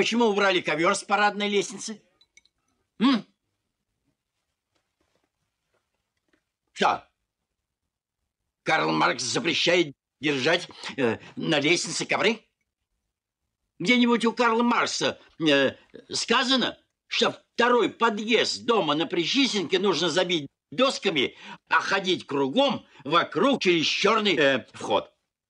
Почему убрали ковер с парадной лестницы? М? Что? Карл Маркс запрещает держать э, на лестнице ковры? Где-нибудь у Карла Маркса э, сказано, что второй подъезд дома на Причистенке нужно забить досками, а ходить кругом вокруг через черный э, вход.